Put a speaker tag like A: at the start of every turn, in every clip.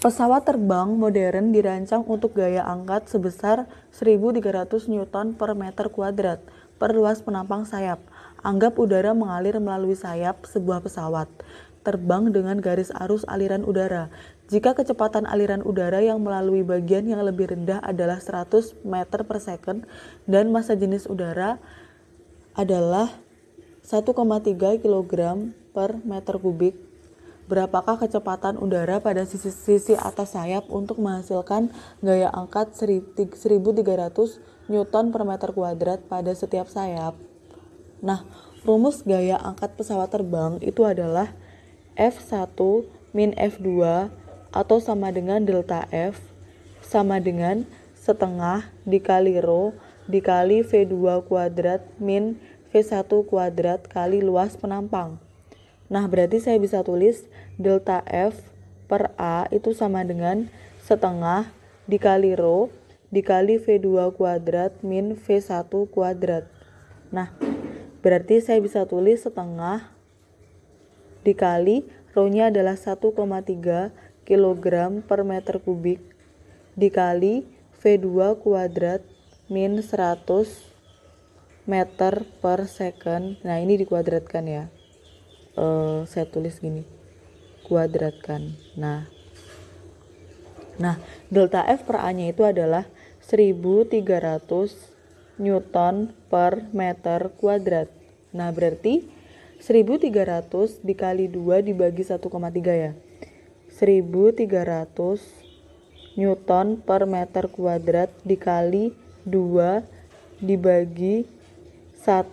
A: Pesawat terbang modern dirancang untuk gaya angkat sebesar 1.300 Newton per meter kuadrat per luas penampang sayap. Anggap udara mengalir melalui sayap sebuah pesawat terbang dengan garis arus aliran udara. Jika kecepatan aliran udara yang melalui bagian yang lebih rendah adalah 100 meter per second dan masa jenis udara adalah 1,3 kg per meter kubik berapakah kecepatan udara pada sisi, sisi atas sayap untuk menghasilkan gaya angkat 1300 Newton per meter kuadrat pada setiap sayap. Nah, rumus gaya angkat pesawat terbang itu adalah F1 min F2 atau sama dengan delta F sama dengan setengah dikali rho dikali V2 kuadrat min V1 kuadrat kali luas penampang. Nah, berarti saya bisa tulis delta F per A itu sama dengan setengah dikali rho dikali V2 kuadrat min V1 kuadrat. Nah, berarti saya bisa tulis setengah dikali rho-nya adalah 1,3 kg per meter kubik dikali V2 kuadrat min 100 meter per second. Nah, ini dikuadratkan ya uh, saya tulis gini kuadratkan nah nah delta F per A nya itu adalah 1300 Newton per meter kuadrat nah berarti 1300 dikali 2 dibagi 1,3 ya 1300 Newton per meter kuadrat dikali 2 dibagi 1,3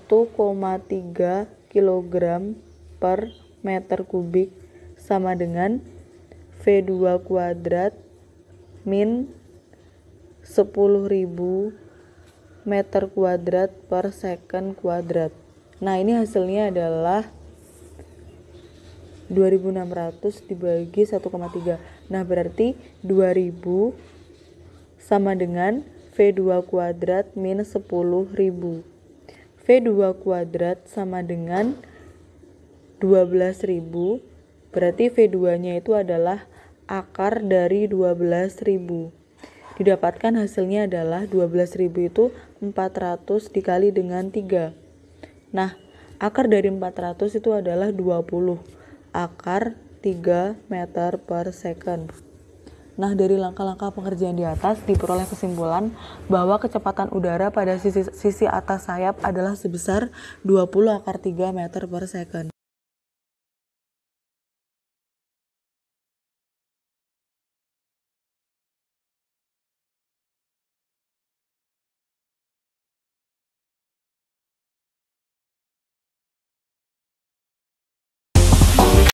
A: kilogram per meter kubik sama dengan V2 kuadrat min 10.000 meter kuadrat per second kuadrat. Nah, ini hasilnya adalah 2600 dibagi 1,3. Nah, berarti 2000 sama dengan V2 kuadrat min 10.000. V2 kuadrat sama dengan 12.000 berarti V2-nya itu adalah akar dari 12.000. Didapatkan hasilnya adalah 12.000 itu 400 dikali dengan 3. Nah, akar dari 400 itu adalah 20. Akar 3 meter per second. Nah, dari langkah-langkah pengerjaan di atas diperoleh kesimpulan bahwa kecepatan udara pada sisi, sisi atas sayap adalah sebesar 20 akar 3 meter per second.